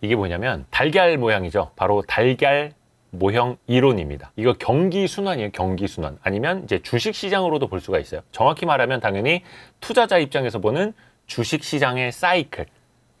이게 뭐냐면 달걀 모양이죠. 바로 달걀 모형 이론입니다. 이거 경기 순환이에요. 경기 순환. 아니면 이제 주식 시장으로도 볼 수가 있어요. 정확히 말하면 당연히 투자자 입장에서 보는 주식 시장의 사이클.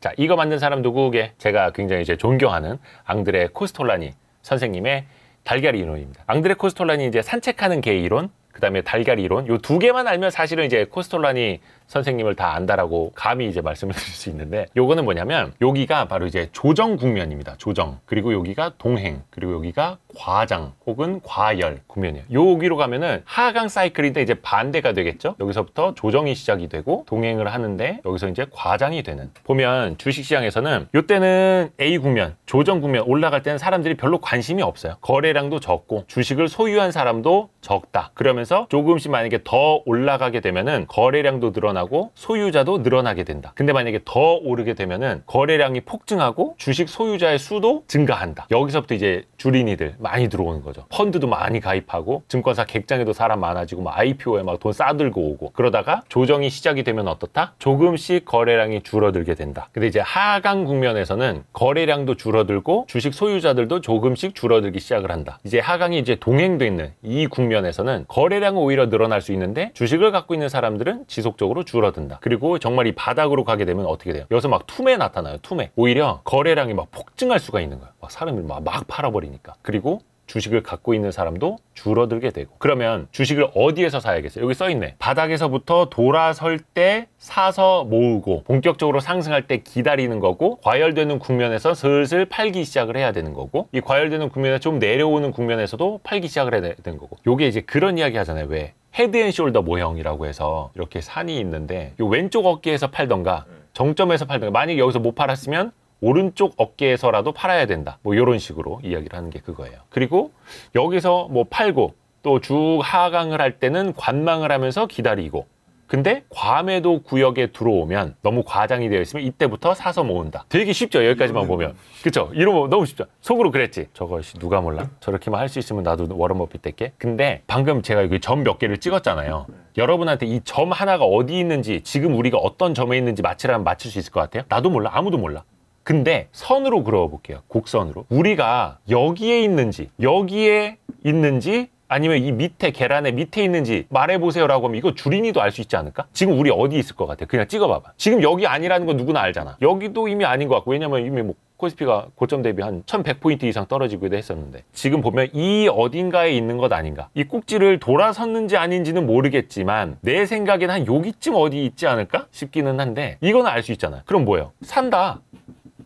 자, 이거 만든 사람 누구게? 제가 굉장히 이제 존경하는 앙드레 코스톨라니 선생님의 달걀 이론입니다. 앙드레 코스톨라니 이제 산책하는 개 이론, 그다음에 달걀 이론 요 두 개만 알면 사실은 이제 코스톨라니 선생님을 다 안다라고 감히 이제 말씀을 드릴 수 있는데 요거는 뭐냐면 여기가 바로 이제 조정 국면입니다. 조정. 그리고 여기가 동행. 그리고 여기가 과장 혹은 과열 국면이에요. 여기로 가면은 하강 사이클인데 이제 반대가 되겠죠. 여기서부터 조정이 시작이 되고 동행을 하는데 여기서 이제 과장이 되는 보면 주식시장에서는 요때는 A 국면, 조정 국면 올라갈 때는 사람들이 별로 관심이 없어요. 거래량도 적고 주식을 소유한 사람도 적다. 그러면서 조금씩 만약에 더 올라가게 되면은 거래량도 늘어 늘어나고 소유자도 늘어나게 된다. 근데 만약에 더 오르게 되면은 거래량이 폭증하고 주식 소유자의 수도 증가한다. 여기서부터 이제 주린이들 많이 들어오는 거죠. 펀드도 많이 가입하고 증권사 객장에도 사람 많아지고 막 IPO에 막 돈 싸들고 오고 그러다가 조정이 시작이 되면 어떻다? 조금씩 거래량이 줄어들게 된다. 근데 이제 하강 국면에서는 거래량도 줄어들고 주식 소유자들도 조금씩 줄어들기 시작을 한다. 이제 하강이 이제 동행돼 있는 이 국면에서는 거래량은 오히려 늘어날 수 있는데 주식을 갖고 있는 사람들은 지속적으로 줄어든다. 그리고 정말 이 바닥으로 가게 되면 어떻게 돼요? 여기서 막 투매 나타나요. 투매. 오히려 거래량이 막 폭증할 수가 있는 거예요. 막 사람이 막, 막 팔아버리니까. 그리고 주식을 갖고 있는 사람도 줄어들게 되고 그러면 주식을 어디에서 사야겠어요? 여기 써있네 바닥에서부터 돌아설 때 사서 모으고 본격적으로 상승할 때 기다리는 거고 과열되는 국면에서 슬슬 팔기 시작을 해야 되는 거고 이 과열되는 국면에서 좀 내려오는 국면에서도 팔기 시작을 해야 되는 거고 요게 이제 그런 이야기 하잖아요 왜 헤드앤숄더 모형이라고 해서 이렇게 산이 있는데 이 왼쪽 어깨에서 팔던가 정점에서 팔던가 만약에 여기서 못 팔았으면 오른쪽 어깨에서라도 팔아야 된다 뭐 이런 식으로 이야기를 하는 게 그거예요 그리고 여기서 뭐 팔고 또 쭉 하강을 할 때는 관망을 하면서 기다리고 근데 괌에도 구역에 들어오면 너무 과장이 되어 있으면 이때부터 사서 모은다. 되게 쉽죠. 여기까지만 네. 보면. 그쵸? 이러면 너무 쉽죠. 속으로 그랬지. 저거 누가 몰라? 네. 저렇게만 할 수 있으면 나도 워런 버핏 될게. 근데 방금 제가 여기 그 점몇 개를 찍었잖아요. 네. 여러분한테 이 점 하나가 어디 있는지 지금 우리가 어떤 점에 있는지 맞추라면맞출수 있을 것 같아요? 나도 몰라. 아무도 몰라. 근데 선으로 그려볼게요. 곡선으로. 우리가 여기에 있는지 여기에 있는지 아니면 이 밑에 계란의 밑에 있는지 말해보세요라고 하면 이거 주린이도 알 수 있지 않을까? 지금 우리 어디 있을 것 같아? 그냥 찍어봐봐. 지금 여기 아니라는 건 누구나 알잖아. 여기도 이미 아닌 것 같고 왜냐면 이미 뭐 코스피가 고점 대비 한 1100포인트 이상 떨어지기도 했었는데 지금 보면 이 어딘가에 있는 것 아닌가 이 꼭지를 돌아섰는지 아닌지는 모르겠지만 내 생각엔 한 여기쯤 어디 있지 않을까 싶기는 한데 이건 알 수 있잖아요 그럼 뭐예요? 산다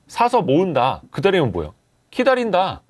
사서 모은다 그다음에 뭐예요? 기다린다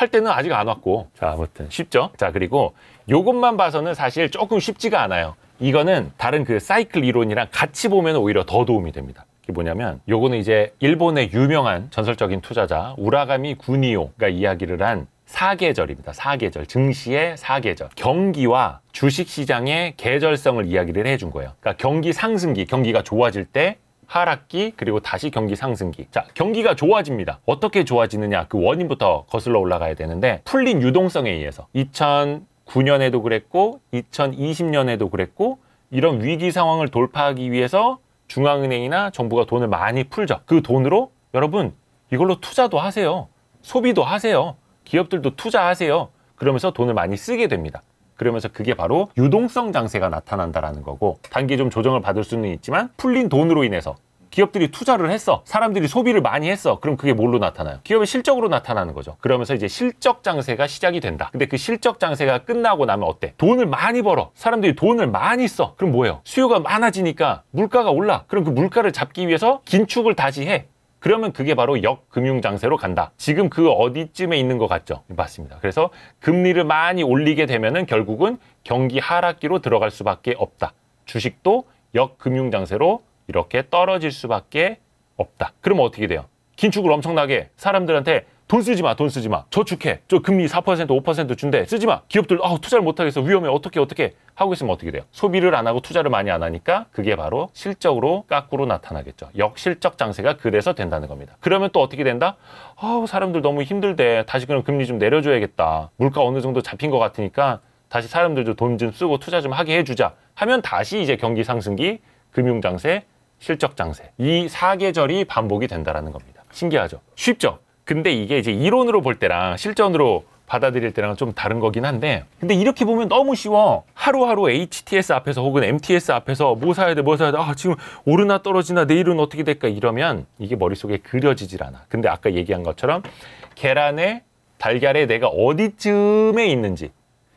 할 때는 아직 안 왔고 자 아무튼 쉽죠 자 그리고 요것만 봐서는 사실 조금 쉽지가 않아요 이거는 다른 그 사이클 이론이랑 같이 보면 오히려 더 도움이 됩니다 이게 뭐냐면 요거는 이제 일본의 유명한 전설적인 투자자 우라가미 군이오가 이야기를 한 사계절입니다. 사계절. 증시의 사계절. 경기와 주식시장의 계절성을 이야기를 해준 거예요. 그러니까 경기 상승기, 경기가 좋아질 때 하락기 그리고 다시 경기 상승기 자 경기가 좋아집니다 어떻게 좋아지느냐 그 원인부터 거슬러 올라가야 되는데 풀린 유동성에 의해서 2009년에도 그랬고 2020년에도 그랬고 이런 위기 상황을 돌파하기 위해서 중앙은행이나 정부가 돈을 많이 풀죠 그 돈으로 여러분 이걸로 투자도 하세요 소비도 하세요 기업들도 투자하세요 그러면서 돈을 많이 쓰게 됩니다 그러면서 그게 바로 유동성 장세가 나타난다라는 거고 단기 좀 조정을 받을 수는 있지만 풀린 돈으로 인해서 기업들이 투자를 했어. 사람들이 소비를 많이 했어. 그럼 그게 뭘로 나타나요? 기업의 실적으로 나타나는 거죠. 그러면서 이제 실적 장세가 시작이 된다. 근데 그 실적 장세가 끝나고 나면 어때? 돈을 많이 벌어. 사람들이 돈을 많이 써. 그럼 뭐예요? 수요가 많아지니까 물가가 올라. 그럼 그 물가를 잡기 위해서 긴축을 다시 해. 그러면 그게 바로 역금융장세로 간다. 지금 그 어디쯤에 있는 것 같죠? 맞습니다. 그래서 금리를 많이 올리게 되면은 결국은 경기 하락기로 들어갈 수밖에 없다. 주식도 역금융장세로 이렇게 떨어질 수밖에 없다. 그럼 어떻게 돼요? 긴축을 엄청나게 사람들한테 돈 쓰지 마, 돈 쓰지 마. 저축해. 저 금리 4%, 5% 준대. 쓰지 마. 기업들 아, 투자를 못 하겠어. 위험해. 어떻게 어떻게. 하고 있으면 어떻게 돼요? 소비를 안 하고 투자를 많이 안 하니까 그게 바로 실적으로 깎으로 나타나겠죠. 역실적 장세가 그래서 된다는 겁니다. 그러면 또 어떻게 된다? 아우 사람들 너무 힘들대. 다시 그럼 금리 좀 내려줘야겠다. 물가 어느 정도 잡힌 것 같으니까 다시 사람들도 돈 좀 쓰고 투자 좀 하게 해주자. 하면 다시 이제 경기 상승기, 금융 장세, 실적 장세 이 사계절이 반복이 된다는 겁니다. 신기하죠? 쉽죠? 근데 이게 이제 이론으로 볼 때랑 실전으로 받아들일 때랑은 좀 다른 거긴 한데 근데 이렇게 보면 너무 쉬워 하루하루 HTS 앞에서 혹은 MTS 앞에서 뭐 사야 돼 뭐 사야 돼아 지금 오르나 떨어지나 내일은 어떻게 될까 이러면 이게 머릿속에 그려지질 않아 근데 아까 얘기한 것처럼 계란에 달걀에 내가 어디쯤에 있는지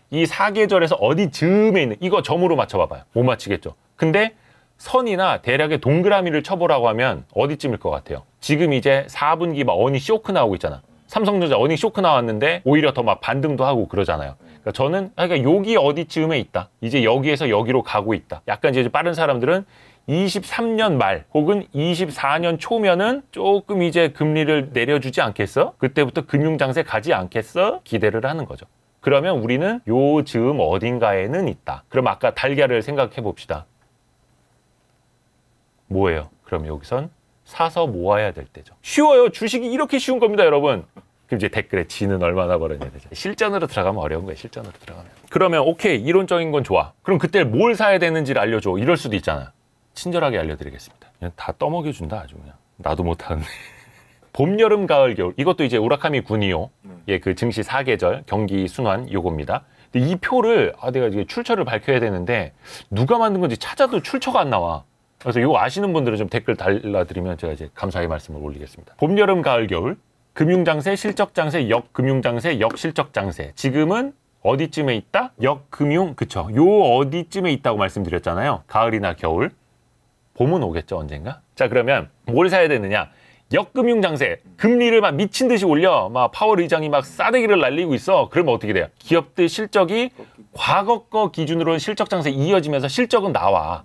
이 사계절에서 어디쯤에 있는 이거 점으로 맞춰봐봐요 못 맞히겠죠 근데 선이나 대략의 동그라미를 쳐보라고 하면 어디쯤일 것 같아요 지금 이제 4분기 막 어니 쇼크 나오고 있잖아 삼성전자 어닝 쇼크 나왔는데 오히려 더 막 반등도 하고 그러잖아요. 그러니까 저는 아, 그러니까 여기 어디쯤에 있다. 이제 여기에서 여기로 가고 있다. 약간 이제 빠른 사람들은 23년 말 혹은 24년 초면은 조금 이제 금리를 내려주지 않겠어? 그때부터 금융장세 가지 않겠어? 기대를 하는 거죠. 그러면 우리는 요즘 어딘가에는 있다. 그럼 아까 달걀을 생각해 봅시다. 뭐예요? 그럼 여기선 사서 모아야 될 때죠. 쉬워요. 주식이 이렇게 쉬운 겁니다, 여러분. 그럼 이제 댓글에 지는 얼마나 벌었냐 되죠. 실전으로 들어가면 어려운 거예요, 실전으로 들어가면. 그러면 오케이, 이론적인 건 좋아. 그럼 그때 뭘 사야 되는지를 알려줘. 이럴 수도 있잖아. 친절하게 알려드리겠습니다. 그냥 다 떠먹여준다, 아주 그냥. 나도 못하는데. 봄, 여름, 가을, 겨울. 이것도 이제 우라카미 군이요. 네. 예, 그 증시 사계절 경기 순환 요겁니다. 근데 이 표를 아 내가 이제 출처를 밝혀야 되는데 누가 만든 건지 찾아도 출처가 안 나와. 그래서 이거 아시는 분들은 좀 댓글 달라드리면 제가 이제 감사의 말씀을 올리겠습니다. 봄, 여름, 가을, 겨울 금융장세, 실적장세, 역금융장세, 역실적장세 지금은 어디쯤에 있다? 역금융 그쵸 요 어디쯤에 있다고 말씀드렸잖아요. 가을이나 겨울 봄은 오겠죠 언젠가? 자 그러면 뭘 사야 되느냐 역금융 장세 금리를 막 미친 듯이 올려 막 파월 의장이 막 싸대기를 날리고 있어 그러면 어떻게 돼요 기업들 실적이 과거 거 기준으로는 실적 장세 이어지면서 실적은 나와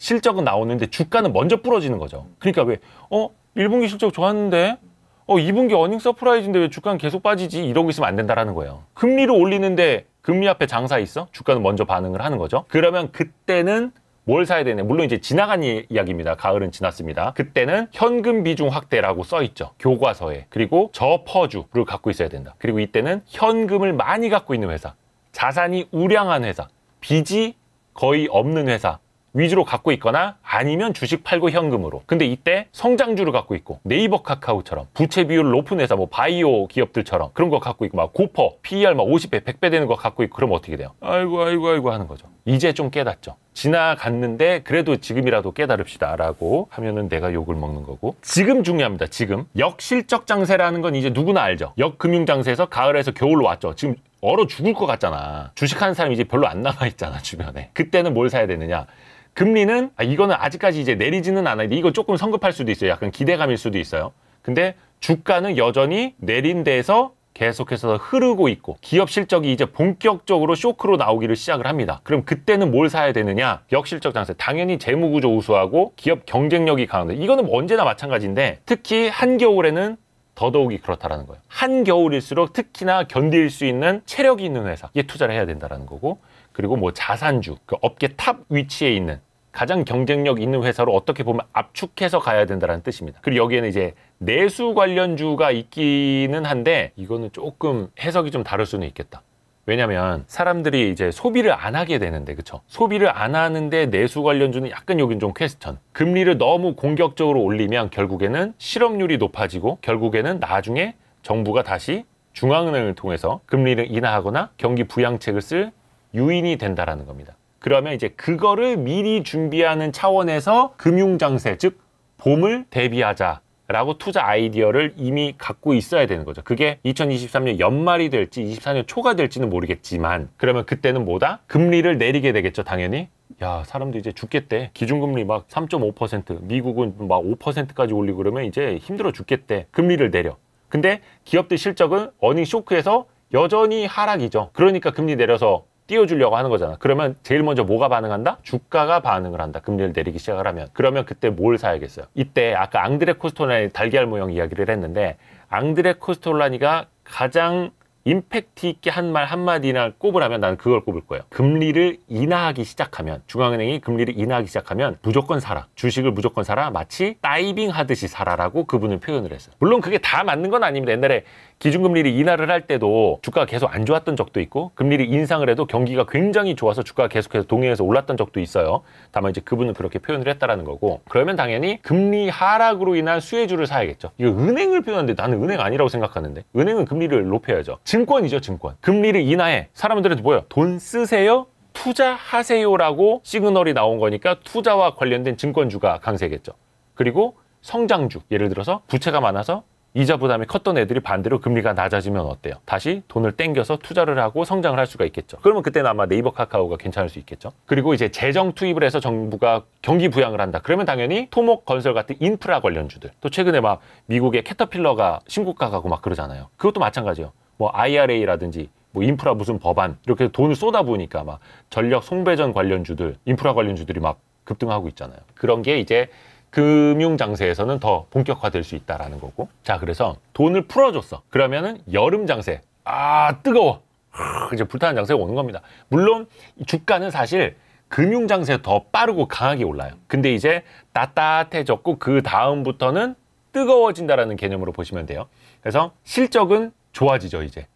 실적은 나오는데 주가는 먼저 부러지는 거죠. 그러니까 왜, 어, 1분기 실적 좋았는데, 어, 2분기 어닝 서프라이즈인데 왜 주가는 계속 빠지지? 이러고 있으면 안 된다라는 거예요. 금리를 올리는데 금리 앞에 장사 있어? 주가는 먼저 반응을 하는 거죠. 그러면 그때는 뭘 사야 되냐 물론 이제 지나간 이야기입니다 가을은 지났습니다 그때는 현금 비중 확대라고 써 있죠 교과서에 그리고 저퍼주를 갖고 있어야 된다 그리고 이때는 현금을 많이 갖고 있는 회사 자산이 우량한 회사 빚이 거의 없는 회사 위주로 갖고 있거나 아니면 주식 팔고 현금으로 근데 이때 성장주를 갖고 있고 네이버 카카오처럼 부채 비율 높은 회사 뭐 바이오 기업들처럼 그런 거 갖고 있고 막 고퍼 PER 막 50배 100배 되는 거 갖고 있고 그럼 어떻게 돼요 아이고 아이고 아이고 하는 거죠 이제 좀 깨닫죠 지나갔는데 그래도 지금이라도 깨달읍시다 라고 하면은 내가 욕을 먹는 거고 지금 중요합니다 지금 역실적 장세라는 건 이제 누구나 알죠 역금융 장세에서 가을에서 겨울로 왔죠 지금 얼어 죽을 것 같잖아 주식하는 사람이 이제 별로 안 남아있잖아 주변에 그때는 뭘 사야 되느냐 금리는 아, 이거는 아직까지 이제 내리지는 않아요. 이거 조금 성급할 수도 있어요. 약간 기대감일 수도 있어요. 근데 주가는 여전히 내린 데에서 계속해서 흐르고 있고 기업 실적이 이제 본격적으로 쇼크로 나오기를 시작을 합니다. 그럼 그때는 뭘 사야 되느냐? 역실적 장세. 당연히 재무구조 우수하고 기업 경쟁력이 강한데 이거는 언제나 마찬가지인데 특히 한겨울에는 더더욱이 그렇다라는 거예요. 한겨울일수록 특히나 견딜 수 있는 체력이 있는 회사에 투자를 해야 된다는 거고 그리고 뭐 자산주, 그 업계 탑 위치에 있는 가장 경쟁력 있는 회사로 어떻게 보면 압축해서 가야 된다는 뜻입니다. 그리고 여기에는 이제 내수 관련주가 있기는 한데 이거는 조금 해석이 좀 다를 수는 있겠다. 왜냐면 하 사람들이 이제 소비를 안 하게 되는데 그쵸 소비를 안 하는데 내수 관련주는 약간 여긴 좀 퀘스천 금리를 너무 공격적으로 올리면 결국에는 실업률이 높아지고 결국에는 나중에 정부가 다시 중앙은행을 통해서 금리를 인하하거나 경기 부양책을 쓸 유인이 된다라는 겁니다. 그러면 이제 그거를 미리 준비하는 차원에서 금융장세 즉 봄을 대비하자 라고 투자 아이디어를 이미 갖고 있어야 되는 거죠. 그게 2023년 연말이 될지 24년 초가 될지는 모르겠지만 그러면 그때는 뭐다? 금리를 내리게 되겠죠, 당연히. 야, 사람도 이제 죽겠대. 기준금리 막 3.5%, 미국은 막 5%까지 올리고 그러면 이제 힘들어 죽겠대. 금리를 내려. 근데 기업들 실적은 어닝 쇼크에서 여전히 하락이죠. 그러니까 금리 내려서 띄워주려고 하는 거잖아. 그러면 제일 먼저 뭐가 반응한다? 주가가 반응을 한다. 금리를 내리기 시작을 하면. 그러면 그때 뭘 사야겠어요? 이때 아까 앙드레 코스톨라니 달걀 모형 이야기를 했는데 앙드레 코스톨라니가 가장 임팩트 있게 한 말 한마디나 꼽으라면 나는 그걸 꼽을 거예요. 금리를 인하하기 시작하면 중앙은행이 금리를 인하하기 시작하면 무조건 사라. 주식을 무조건 사라. 마치 다이빙 하듯이 사라라고 그분은 표현을 했어요. 물론 그게 다 맞는 건 아닙니다. 옛날에 기준금리를 인하를 할 때도 주가가 계속 안 좋았던 적도 있고 금리를 인상을 해도 경기가 굉장히 좋아서 주가가 계속해서 동해에서 올랐던 적도 있어요. 다만 이제 그분은 그렇게 표현을 했다라는 거고 그러면 당연히 금리 하락으로 인한 수혜주를 사야겠죠. 이거 은행을 표현하는데 나는 은행 아니라고 생각하는데 은행은 금리를 높여야죠. 증권이죠 증권. 금리를 인하해 사람들한테 뭐예요? 돈 쓰세요? 투자하세요라고 시그널이 나온 거니까 투자와 관련된 증권주가 강세겠죠. 그리고 성장주 예를 들어서 부채가 많아서 이자 부담이 컸던 애들이 반대로 금리가 낮아지면 어때요? 다시 돈을 땡겨서 투자를 하고 성장을 할 수가 있겠죠. 그러면 그때는 아마 네이버 카카오가 괜찮을 수 있겠죠. 그리고 이제 재정 투입을 해서 정부가 경기 부양을 한다. 그러면 당연히 토목 건설 같은 인프라 관련주들. 또 최근에 막 미국의 캐터필러가 신고가 가고 막 그러잖아요. 그것도 마찬가지예요. 뭐 IRA라든지 뭐 인프라 무슨 법안 이렇게 돈을 쏟아부으니까 막 전력 송배전 관련주들, 인프라 관련주들이 막 급등하고 있잖아요. 그런 게 이제 금융 장세에서는 더 본격화될 수 있다라는 거고. 자, 그래서 돈을 풀어줬어. 그러면은 여름 장세. 아, 뜨거워. 하, 이제 불타는 장세가 오는 겁니다. 물론 주가는 사실 금융 장세 더 빠르고 강하게 올라요. 근데 이제 따뜻해졌고 그 다음부터는 뜨거워진다라는 개념으로 보시면 돼요. 그래서 실적은 좋아지죠, 이제.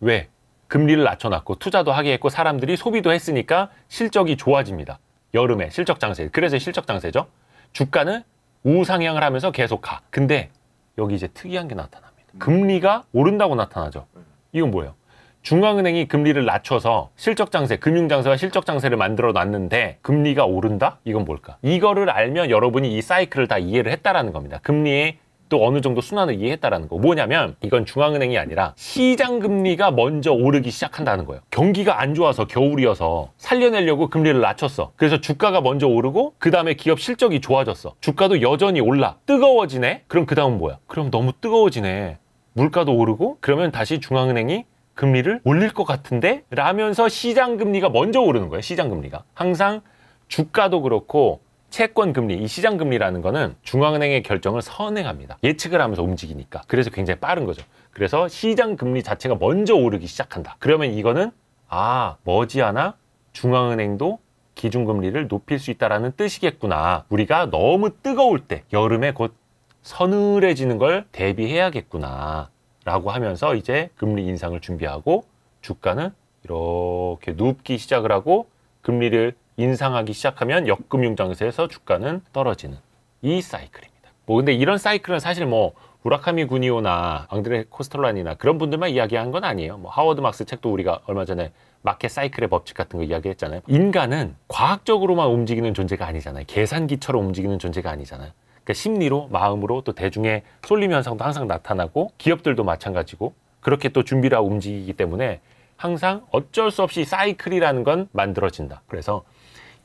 왜? 금리를 낮춰놨고 투자도 하게 했고 사람들이 소비도 했으니까 실적이 좋아집니다. 여름에 실적 장세. 그래서 실적 장세죠. 주가는 우상향을 하면서 계속 가. 근데 여기 이제 특이한 게 나타납니다. 금리가 오른다고 나타나죠. 이건 뭐예요? 중앙은행이 금리를 낮춰서 실적장세, 금융장세와 실적장세를 만들어 놨는데 금리가 오른다? 이건 뭘까? 이거를 알면 여러분이 이 사이클을 다 이해를 했다라는 겁니다. 금리의 또 어느 정도 순환을 이해했다라는 거 뭐냐면 이건 중앙은행이 아니라 시장 금리가 먼저 오르기 시작한다는 거예요 경기가 안 좋아서 겨울이어서 살려내려고 금리를 낮췄어 그래서 주가가 먼저 오르고 그 다음에 기업 실적이 좋아졌어 주가도 여전히 올라 뜨거워지네 그럼 그 다음 은 뭐야 그럼 너무 뜨거워지네 물가도 오르고 그러면 다시 중앙은행이 금리를 올릴 것 같은데 라면서 시장 금리가 먼저 오르는 거예요 시장 금리가 항상 주가도 그렇고 채권 금리, 이 시장 금리라는 거는 중앙은행의 결정을 선행합니다. 예측을 하면서 움직이니까. 그래서 굉장히 빠른 거죠. 그래서 시장 금리 자체가 먼저 오르기 시작한다. 그러면 이거는 아, 머지않아 중앙은행도 기준금리를 높일 수 있다라는 뜻이겠구나. 우리가 너무 뜨거울 때 여름에 곧 서늘해지는 걸 대비해야겠구나. 라고 하면서 이제 금리 인상을 준비하고 주가는 이렇게 눕기 시작을 하고 금리를 인상하기 시작하면 역금융장세에서 주가는 떨어지는 이 사이클입니다. 뭐 근데 이런 사이클은 사실 뭐 우라카미 군이오나 앙드레 코스톨란이나 그런 분들만 이야기한 건 아니에요. 뭐 하워드 막스 책도 우리가 얼마 전에 마켓 사이클의 법칙 같은 거 이야기했잖아요. 인간은 과학적으로만 움직이는 존재가 아니잖아요. 계산기처럼 움직이는 존재가 아니잖아요. 그러니까 심리로 마음으로 또 대중의 쏠림 현상도 항상 나타나고 기업들도 마찬가지고 그렇게 또 준비를 하고 움직이기 때문에 항상 어쩔 수 없이 사이클이라는 건 만들어진다. 그래서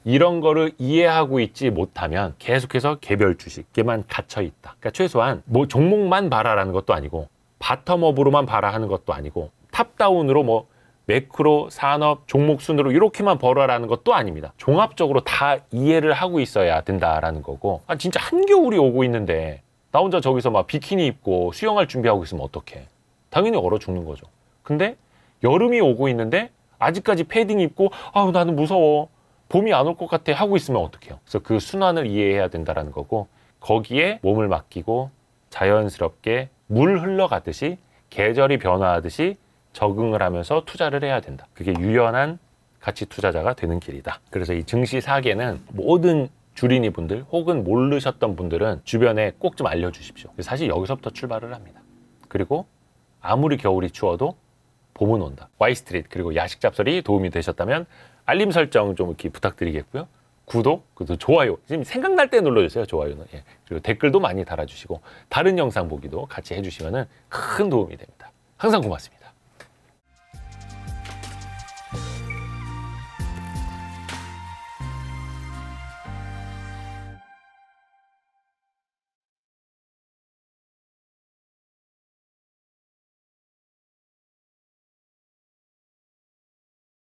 이런 거를 이해하고 있지 못하면 계속해서 개별 주식에만 갇혀 있다. 그러니까 최소한 뭐 종목만 봐라라는 것도 아니고 바텀업으로만 봐라 하는 것도 아니고 탑다운으로 뭐 매크로, 산업, 종목 순으로 이렇게만 벌어라는 것도 아닙니다. 종합적으로 다 이해를 하고 있어야 된다라는 거고 아 진짜 한겨울이 오고 있는데 나 혼자 저기서 막 비키니 입고 수영할 준비하고 있으면 어떡해. 당연히 얼어 죽는 거죠. 근데 여름이 오고 있는데 아직까지 패딩 입고 아우 나는 무서워 봄이 안 올 것 같아 하고 있으면 어떡해요. 그래서 그 순환을 이해해야 된다는 거고 거기에 몸을 맡기고 자연스럽게 물 흘러가듯이 계절이 변화하듯이 적응을 하면서 투자를 해야 된다. 그게 유연한 가치 투자자가 되는 길이다. 그래서 이 증시 사계는 모든 주린이 분들 혹은 모르셨던 분들은 주변에 꼭 좀 알려주십시오. 사실 여기서부터 출발을 합니다. 그리고 아무리 겨울이 추워도 봄은 온다. 와이스트릿 그리고 야식 잡설이 도움이 되셨다면 알림 설정 좀 이렇게 부탁드리겠고요. 구독, 그리고 좋아요. 지금 생각날 때 눌러주세요. 좋아요는. 예. 그리고 댓글도 많이 달아주시고 다른 영상 보기도 같이 해주시면 큰 도움이 됩니다. 항상 고맙습니다.